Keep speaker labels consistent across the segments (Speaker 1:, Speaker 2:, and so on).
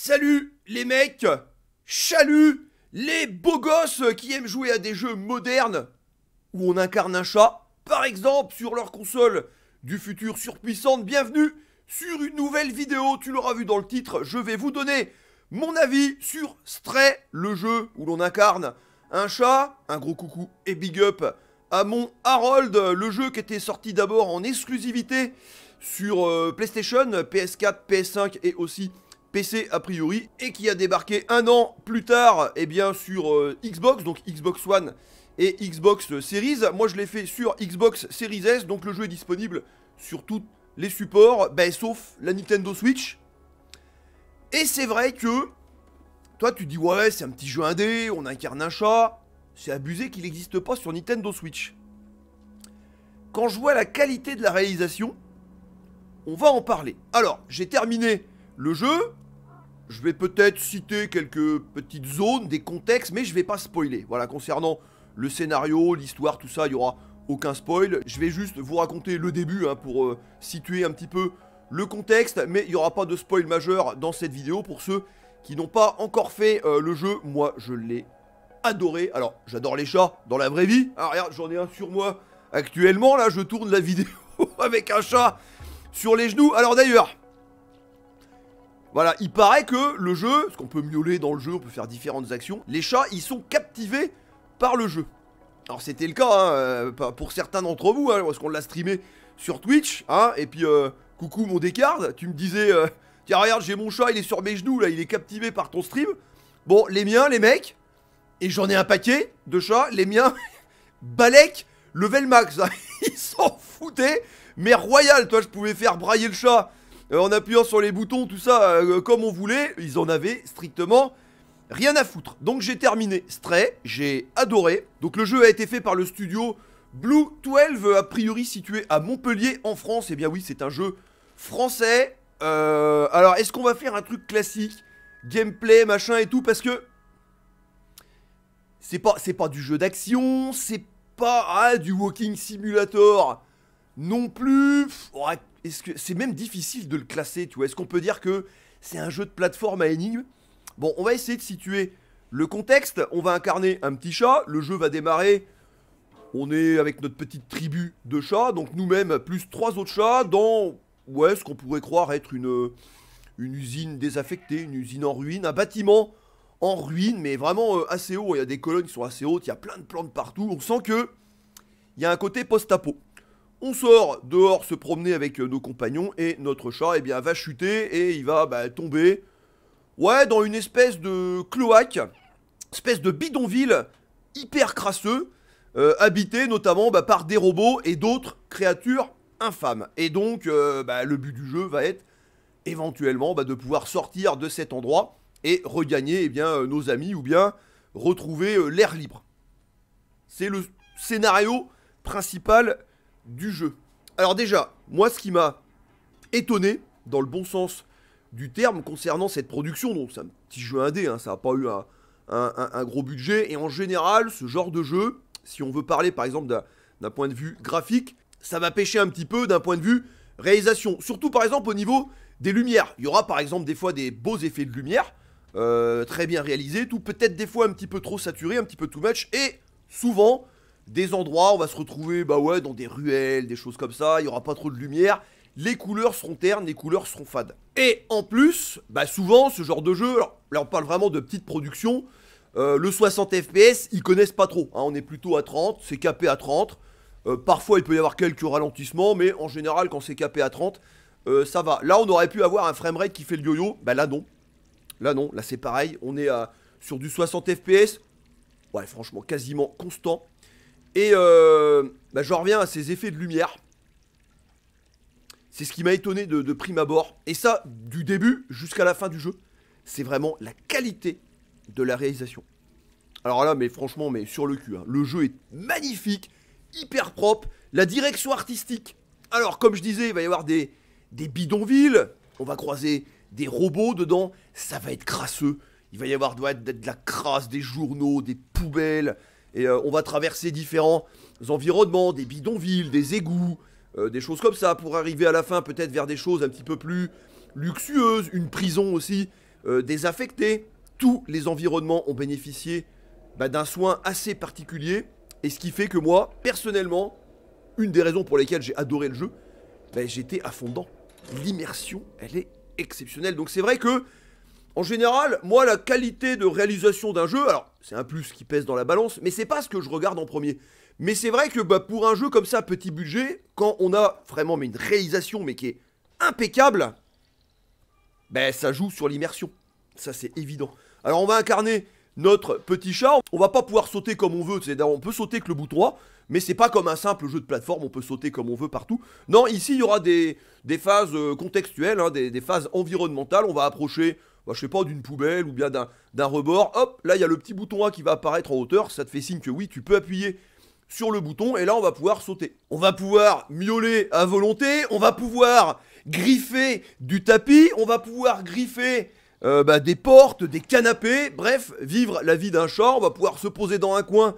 Speaker 1: Salut les mecs Chalut Les beaux gosses qui aiment jouer à des jeux modernes où on incarne un chat, par exemple sur leur console du futur surpuissante, bienvenue sur une nouvelle vidéo, tu l'auras vu dans le titre, je vais vous donner mon avis sur Stray, le jeu où l'on incarne un chat, un gros coucou et big up à mon Harold, le jeu qui était sorti d'abord en exclusivité sur euh, PlayStation, PS4, PS5 et aussi PC a priori, et qui a débarqué un an plus tard, et eh bien sur euh, Xbox, donc Xbox One et Xbox Series. Moi je l'ai fait sur Xbox Series S, donc le jeu est disponible sur tous les supports, ben, sauf la Nintendo Switch. Et c'est vrai que, toi tu dis ouais c'est un petit jeu indé, on incarne un chat, c'est abusé qu'il n'existe pas sur Nintendo Switch. Quand je vois la qualité de la réalisation, on va en parler. Alors, j'ai terminé le jeu, je vais peut-être citer quelques petites zones, des contextes, mais je vais pas spoiler. Voilà, concernant le scénario, l'histoire, tout ça, il y aura aucun spoil. Je vais juste vous raconter le début hein, pour euh, situer un petit peu le contexte, mais il n'y aura pas de spoil majeur dans cette vidéo pour ceux qui n'ont pas encore fait euh, le jeu. Moi, je l'ai adoré. Alors, j'adore les chats dans la vraie vie. Ah, regarde, j'en ai un sur moi actuellement. Là, je tourne la vidéo avec un chat sur les genoux. Alors d'ailleurs, voilà, il paraît que le jeu, parce qu'on peut miauler dans le jeu, on peut faire différentes actions, les chats, ils sont captivés par le jeu. Alors c'était le cas, hein, euh, pour certains d'entre vous, hein, parce qu'on l'a streamé sur Twitch, hein, et puis euh, coucou mon Descartes, tu me disais, euh, tiens regarde j'ai mon chat, il est sur mes genoux là, il est captivé par ton stream. Bon, les miens, les mecs, et j'en ai un paquet de chats, les miens, Balek, level max, hein, ils s'en foutaient, mais royal, toi je pouvais faire brailler le chat euh, en appuyant sur les boutons, tout ça, euh, comme on voulait, ils en avaient strictement rien à foutre. Donc j'ai terminé Stray, j'ai adoré. Donc le jeu a été fait par le studio Blue 12, a priori situé à Montpellier en France. Et eh bien oui, c'est un jeu français. Euh, alors est-ce qu'on va faire un truc classique Gameplay, machin et tout, parce que... C'est pas, pas du jeu d'action, c'est pas ah, du walking simulator non plus. c'est même difficile de le classer, tu vois Est-ce qu'on peut dire que c'est un jeu de plateforme à énigmes Bon, on va essayer de situer le contexte. On va incarner un petit chat. Le jeu va démarrer. On est avec notre petite tribu de chats, donc nous-mêmes plus trois autres chats dans ouais ce qu'on pourrait croire être une euh, une usine désaffectée, une usine en ruine, un bâtiment en ruine, mais vraiment euh, assez haut. Il y a des colonnes qui sont assez hautes, il y a plein de plantes partout. On sent que il y a un côté post-apo. On sort dehors se promener avec euh, nos compagnons et notre chat eh bien, va chuter et il va bah, tomber ouais, dans une espèce de cloaque, espèce de bidonville hyper crasseux, euh, habité notamment bah, par des robots et d'autres créatures infâmes. Et donc euh, bah, le but du jeu va être éventuellement de pouvoir sortir de cet endroit et regagner eh bien, nos amis ou bien retrouver l'air libre. C'est le scénario principal du jeu. Alors déjà, moi ce qui m'a étonné, dans le bon sens du terme, concernant cette production, donc c'est un petit jeu indé, hein, ça n'a pas eu un, gros budget, et en général, ce genre de jeu, si on veut parler par exemple d'un point de vue graphique, ça va pêcher un petit peu d'un point de vue réalisation, surtout par exemple au niveau des lumières. Il y aura par exemple des fois des beaux effets de lumière, euh, très bien réalisés, tout peut-être des fois un petit peu trop saturé, un petit peu too much, et souvent des endroits, on va se retrouver bah ouais, dans des ruelles, des choses comme ça, il n'y aura pas trop de lumière, les couleurs seront ternes, les couleurs seront fades. Et en plus, bah souvent ce genre de jeu, là on parle vraiment de petite production, euh, le 60 fps ils connaissent pas trop, hein. on est plutôt à 30, c'est capé à 30, euh, parfois il peut y avoir quelques ralentissements, mais en général quand c'est capé à 30, euh, ça va. Là on aurait pu avoir un framerate qui fait le yo-yo, bah là non, là non, là c'est pareil, on est sur du 60 fps, ouais franchement quasiment constant, et euh, bah, je reviens à ces effets de lumière. C'est ce qui m'a étonné de, prime abord. Et ça, du début jusqu'à la fin du jeu, c'est vraiment la qualité de la réalisation. Alors là, mais franchement, mais sur le cul, hein. le jeu est magnifique, hyper propre, la direction artistique. Alors, comme je disais, il va y avoir des, bidonvilles, on va croiser des robots dedans, ça va être crasseux. Il va y avoir doit de la crasse, des journaux, des poubelles, et euh, on va traverser différents environnements, des bidonvilles, des égouts, euh, des choses comme ça, pour arriver à la fin peut-être vers des choses un petit peu plus luxueuses, une prison aussi, euh, désaffectée. Tous les environnements ont bénéficié bah, d'un soin assez particulier. Et ce qui fait que moi, personnellement, une des raisons pour lesquelles j'ai adoré le jeu, bah, j'étais à fond L'immersion, elle est exceptionnelle. Donc c'est vrai que, en général, moi, la qualité de réalisation d'un jeu, alors c'est un plus qui pèse dans la balance, mais c'est pas ce que je regarde en premier. Mais c'est vrai que bah, pour un jeu comme ça, petit budget, quand on a vraiment une réalisation mais qui est impeccable, bah, ça joue sur l'immersion. Ça c'est évident. Alors on va incarner notre petit chat. On va pas pouvoir sauter comme on veut. on peut sauter que le bout 3. mais c'est pas comme un simple jeu de plateforme. On peut sauter comme on veut partout. Non, ici il y aura des, phases euh, contextuelles, hein, des, phases environnementales. On va approcher bah, je je sais pas, d'une poubelle ou bien d'un rebord, hop, là il y a le petit bouton A qui va apparaître en hauteur, ça te fait signe que oui, tu peux appuyer sur le bouton et là on va pouvoir sauter. On va pouvoir miauler à volonté, on va pouvoir griffer du tapis, on va pouvoir griffer euh, bah, des portes, des canapés, bref, vivre la vie d'un chat, on va pouvoir se poser dans un coin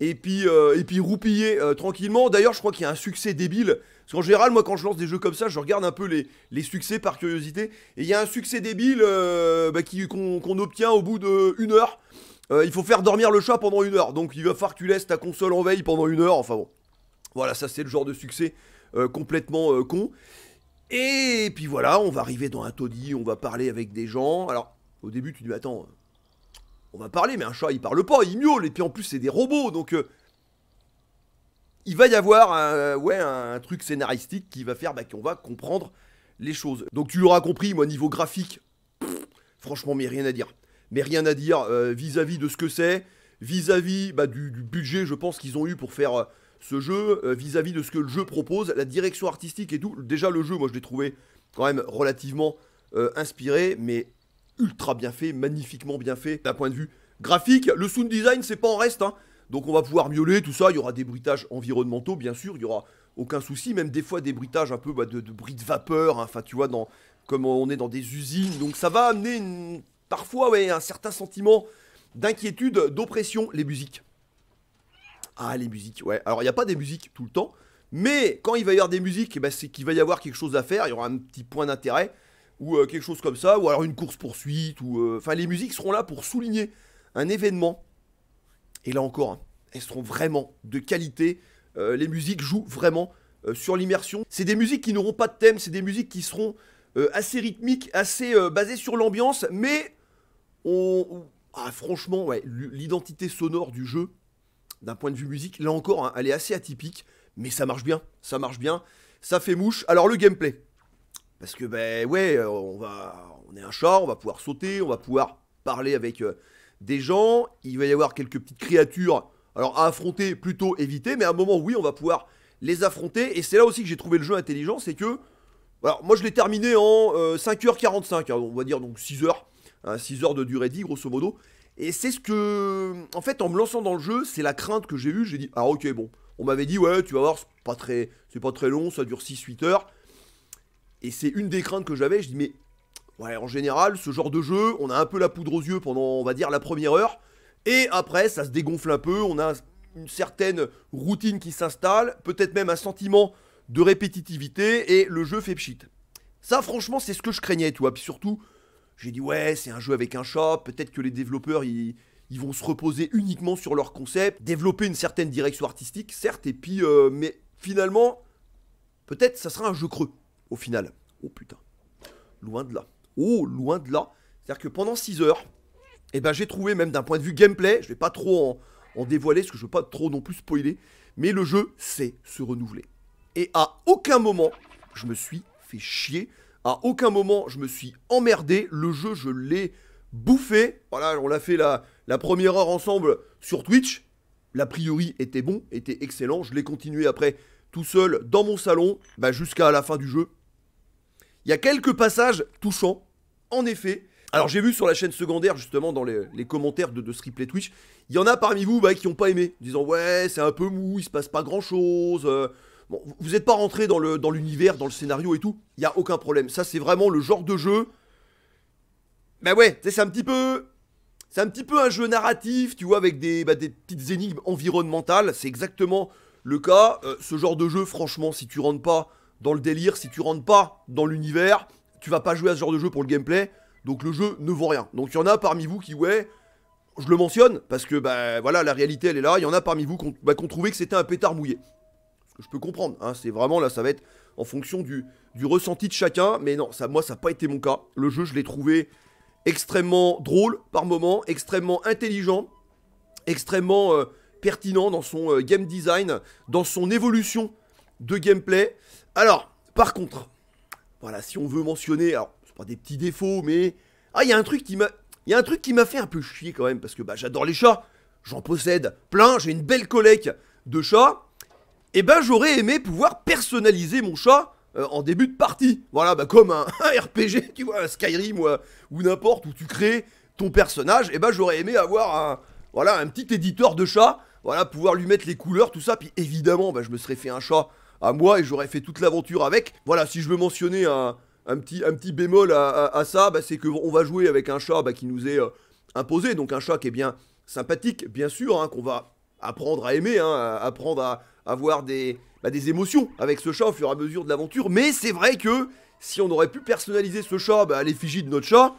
Speaker 1: et puis, euh, et puis roupiller euh, tranquillement. D'ailleurs, je crois qu'il y a un succès débile. Parce qu'en général, moi, quand je lance des jeux comme ça, je regarde un peu les, succès par curiosité. Et il y a un succès débile euh, bah, qu'on obtient au bout d'une heure. il faut faire dormir le chat pendant une heure. Donc, il va falloir que tu laisses ta console en veille pendant une heure. Enfin bon. Voilà, ça, c'est le genre de succès complètement con. Et puis voilà, on va arriver dans un taudis, on va parler avec des gens. Alors, au début, tu dis, attends, on va parler, mais un chat il parle pas, il miaule, et puis en plus c'est des robots, donc euh, il va y avoir un, euh, ouais, un truc scénaristique qui va faire bah, qu'on va comprendre les choses. Donc tu l'auras compris, moi niveau graphique, franchement, mais rien à dire. Mais rien à dire euh, vis-à-vis de ce que c'est, vis-à-vis bah, du, budget, je pense qu'ils ont eu pour faire ce jeu, vis à -vis de ce que le jeu propose, la direction artistique et tout. Déjà le jeu, moi je l'ai trouvé quand même relativement inspiré, mais ultra bien fait, magnifiquement bien fait d'un point de vue graphique. Le sound design, c'est pas en reste. Hein. Donc on va pouvoir miauler, tout ça. Il y aura des bruitages environnementaux, bien sûr. Il y aura aucun souci. Même des fois des bruitages un peu bah, de, de, bruit de vapeur. Hein. Enfin, tu vois, dans, comme on est dans des usines. Donc ça va amener parfois un certain sentiment d'inquiétude, d'oppression. Les musiques. Ah, les musiques, ouais. Alors il n'y a pas des musiques tout le temps. Mais quand il va y avoir des musiques, eh ben, c'est qu'il va y avoir quelque chose à faire. Il y aura un petit point d'intérêt ou euh, quelque chose comme ça, ou alors une course-poursuite, ou. Euh, enfin, les musiques seront là pour souligner un événement. Et là encore, elles seront vraiment de qualité. Euh, les musiques jouent vraiment sur l'immersion. C'est des musiques qui n'auront pas de thème, c'est des musiques qui seront assez rythmiques, assez basées sur l'ambiance, mais on. Ah, franchement, l'identité sonore du jeu, d'un point de vue musique, là encore, hein, elle est assez atypique, mais ça marche bien, ça marche bien, ça fait mouche. Alors, le gameplay. Parce que, ben ouais, euh, on, va, on est un chat, on va pouvoir sauter, on va pouvoir parler avec euh, des gens, il va y avoir quelques petites créatures. Alors à affronter, plutôt éviter, mais à un moment, oui, on va pouvoir les affronter. Et c'est là aussi que j'ai trouvé le jeu intelligent, c'est que... Alors moi je l'ai terminé en 5h45, euh, hein, on va dire donc 6h, 6h hein, de durée dit, grosso modo. Et c'est ce que... En fait en me lançant dans le jeu, c'est la crainte que j'ai eue, j'ai dit, ah ok bon, on m'avait dit ouais tu vas voir, c'est pas, très... pas très long, ça dure 6-8 heures. Et c'est une des craintes que j'avais, je dis mais ouais, en général, ce genre de jeu, on a un peu la poudre aux yeux pendant, on va dire, la première heure, et après, ça se dégonfle un peu, on a une certaine routine qui s'installe, peut-être même un sentiment de répétitivité, et le jeu fait pchit. Ça, franchement, c'est ce que je craignais, tu vois, puis surtout, j'ai dit ouais, c'est un jeu avec un chat, peut-être que les développeurs, ils, vont se reposer uniquement sur leur concept, développer une certaine direction artistique, certes, et puis, euh, mais finalement, peut-être ça sera un jeu creux au final. Oh putain. Loin de là. Oh, loin de là. C'est-à-dire que pendant 6 heures, et eh ben, j'ai trouvé, même d'un point de vue gameplay, je vais pas trop en, dévoiler, parce que je veux pas trop non plus spoiler, mais le jeu sait se renouveler. Et à aucun moment, je me suis fait chier. À aucun moment, je me suis emmerdé. Le jeu, je l'ai bouffé. Voilà, on l'a fait la, la première heure ensemble sur Twitch. L'a priori était bon, était excellent. Je l'ai continué après tout seul dans mon salon, bah, jusqu'à la fin du jeu. Il y a quelques passages touchants, en effet. Alors j'ai vu sur la chaîne secondaire, justement, dans les, commentaires de, de, ce Twitch, il y en a parmi vous bah, qui n'ont pas aimé, disant ouais, c'est un peu mou, il se passe pas grand chose. Euh. bon, vous n'êtes pas rentré dans l'univers, dans, dans le scénario et tout, il n'y a aucun problème. Ça, c'est vraiment le genre de jeu. Bah ouais, c'est un petit peu. C'est un petit peu un jeu narratif, tu vois, avec des, bah, petites énigmes environnementales. C'est exactement le cas. Euh, ce genre de jeu, franchement, si tu rentres pas dans le délire, si tu rentres pas dans l'univers, tu vas pas jouer à ce genre de jeu pour le gameplay, donc le jeu ne vaut rien. Donc il y en a parmi vous qui, ouais, je le mentionne, parce que, bah voilà, la réalité elle est là, il y en a parmi vous qui ont bah, trouvé que c'était un pétard mouillé. Ce que je peux comprendre, hein, c'est vraiment là, ça va être en fonction du, ressenti de chacun, mais non, ça, moi ça n'a pas été mon cas. Le jeu, je l'ai trouvé extrêmement drôle par moments, extrêmement intelligent, extrêmement euh, pertinent dans son euh, game design, dans son évolution de gameplay. Alors, par contre, voilà, si on veut mentionner, alors, c'est pas des petits défauts, mais. Ah, il y a un truc qui m'a. Il y a un truc qui m'a fait un peu chier quand même, parce que bah, j'adore les chats, j'en possède plein, j'ai une belle collecte de chats, et eh ben j'aurais aimé pouvoir personnaliser mon chat euh, en début de partie. Voilà, bah, comme un, RPG, tu vois, un Skyrim euh, ou, n'importe, où tu crées ton personnage, et eh ben j'aurais aimé avoir un, voilà, un petit éditeur de chat, voilà, pouvoir lui mettre les couleurs, tout ça, puis évidemment, bah, je me serais fait un chat à moi et j'aurais fait toute l'aventure avec. Voilà, si je veux mentionner un, petit, un petit bémol à, ça, bah, c'est qu'on va jouer avec un chat bah, qui nous est euh, imposé, donc un chat qui est bien sympathique, bien sûr, hein, qu'on va apprendre à aimer, hein, apprendre à avoir des, bah, des émotions avec ce chat au fur et à mesure de l'aventure. Mais c'est vrai que si on aurait pu personnaliser ce chat à l'effigie de notre chat,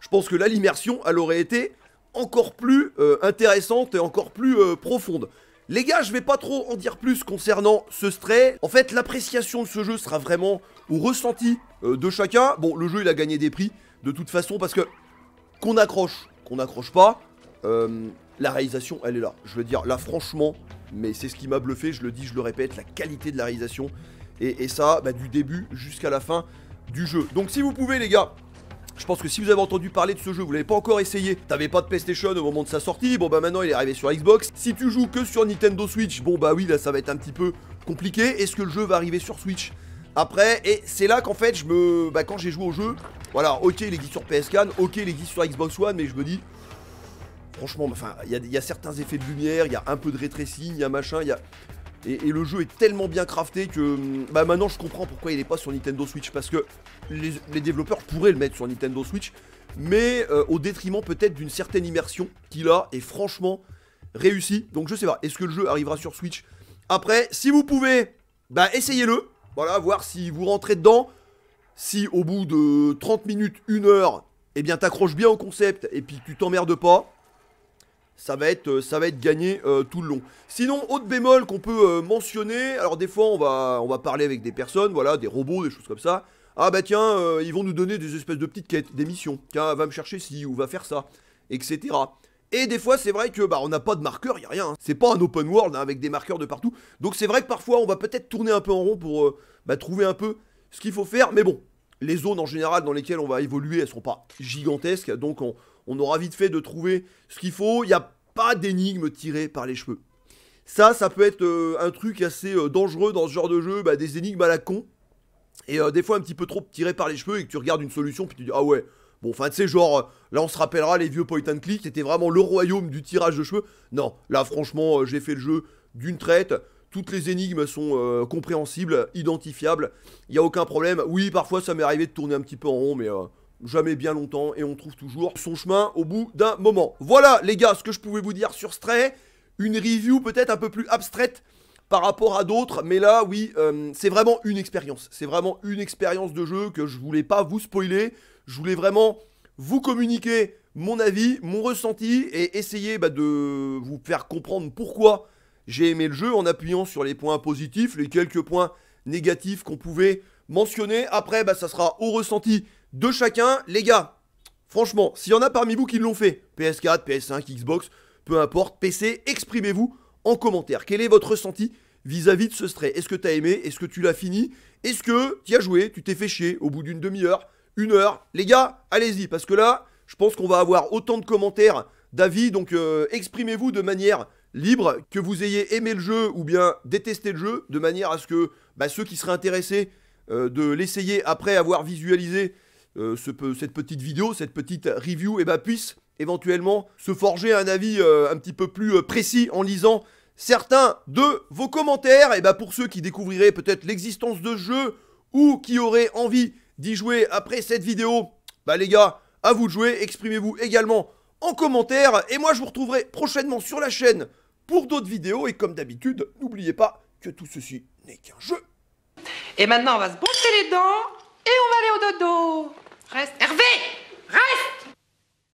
Speaker 1: je pense que là, l'immersion, elle aurait été encore plus euh, intéressante et encore plus euh, profonde. Les gars, je vais pas trop en dire plus concernant ce stray. En fait, l'appréciation de ce jeu sera vraiment au ressenti euh, de chacun. Bon, le jeu, il a gagné des prix, de toute façon, parce que qu'on accroche, qu'on n'accroche pas, euh, la réalisation, elle est là. Je veux dire, là, franchement, mais c'est ce qui m'a bluffé, je le dis, je le répète, la qualité de la réalisation. Et, ça, bah, du début jusqu'à la fin du jeu. Donc si vous pouvez, les gars, je pense que si vous avez entendu parler de ce jeu, vous l'avez pas encore essayé, t'avais pas de PlayStation au moment de sa sortie, bon bah maintenant il est arrivé sur Xbox. Si tu joues que sur Nintendo Switch, bon bah oui, là ça va être un petit peu compliqué. Est-ce que le jeu va arriver sur Switch après, et c'est là qu'en fait, je me, bah, quand j'ai joué au jeu, voilà, ok, il existe sur PS4, ok, il existe sur Xbox One, mais je me dis, franchement, enfin, il y, a certains effets de lumière, il y a un peu de rétrécine, il y a machin, il y a, et, le jeu est tellement bien crafté que hum, bah maintenant je comprends pourquoi il n'est pas sur Nintendo Switch. Parce que les, développeurs pourraient le mettre sur Nintendo Switch, mais euh, au détriment peut-être d'une certaine immersion qu'il a et franchement réussi. Donc je sais pas, est-ce que le jeu arrivera sur Switch Après, si vous pouvez, bah essayez-le. Voilà, voir si vous rentrez dedans. Si au bout de 30 minutes, 1 heure, et eh bien t'accroches bien au concept et puis tu t'emmerdes pas ça va être, euh, ça va être gagné euh, tout le long. Sinon, autre bémol qu'on peut euh, mentionner, alors des fois on va, on va parler avec des personnes, voilà, des robots, des choses comme ça. Ah bah tiens, ils vont nous donner des espèces de petites quêtes, des missions. Tiens, va me chercher ci ou va faire ça, etc. Et des fois, c'est vrai que bah on n'a pas de marqueur, y a rien. Hein. C'est pas un open world hein, avec des marqueurs de partout. Donc c'est vrai que parfois on va peut-être tourner un peu en rond pour bah, trouver un peu ce qu'il faut faire. Mais bon, les zones en général dans lesquelles on va évoluer, elles sont pas gigantesques, donc on, on aura vite fait de trouver ce qu'il faut. Il n'y a pas d'énigmes tirées par les cheveux. Ça, ça peut être euh, un truc assez euh, dangereux dans ce genre de jeu, bah, des énigmes à la con. Et euh, des fois un petit peu trop tirées par les cheveux et que tu regardes une solution puis tu dis ah ouais. Bon, enfin, tu sais, genre, là, on se rappellera les vieux point and click, c'était vraiment le royaume du tirage de cheveux. Non, là, franchement, j'ai fait le jeu d'une traite. Toutes les énigmes sont compréhensibles, identifiables. Il n'y a aucun problème. Oui, parfois, ça m'est arrivé de tourner un petit peu en rond, mais jamais bien longtemps et on trouve toujours son chemin au bout d'un moment. Voilà les gars ce que je pouvais vous dire sur Stray, une review peut-être un peu plus abstraite par rapport à d'autres, mais là oui, euh, c'est vraiment une expérience, c'est vraiment une expérience de jeu que je voulais pas vous spoiler, je voulais vraiment vous communiquer mon avis, mon ressenti et essayer bah, de vous faire comprendre pourquoi j'ai aimé le jeu en appuyant sur les points positifs, les quelques points négatifs qu'on pouvait mentionner. Après, bah, ça sera au ressenti de chacun, les gars. Franchement, s'il y en a parmi vous qui l'ont fait, PS4, PS5, Xbox, peu importe, PC, exprimez-vous en commentaire. Quel est votre ressenti vis-à-vis de ce strait Est-ce que tu as aimé Est-ce que tu l'as fini Est-ce que tu as joué Tu t'es fait chier au bout d'une demi-heure, une heure Les gars, allez-y, parce que là, je pense qu'on va avoir autant de commentaires, d'avis, donc euh, exprimez-vous de manière libre, que vous ayez aimé le jeu ou bien détesté le jeu, de manière à ce que bah, ceux qui seraient intéressés euh, de l'essayer après avoir visualisé euh, cette petite vidéo, cette petite review, et eh ben, puisse éventuellement se forger un avis euh, un petit peu plus euh, précis en lisant certains de vos commentaires. Et eh ben, pour ceux qui découvriraient peut-être l'existence de ce jeu ou qui auraient envie d'y jouer après cette vidéo, bah les gars, à vous de jouer, exprimez-vous également en commentaire. Et moi, je vous retrouverai prochainement sur la chaîne pour d'autres vidéos. Et comme d'habitude, n'oubliez pas que tout ceci n'est qu'un jeu. Et maintenant, on va se brosser les dents et on va aller au dodo. Reste. Hervé Reste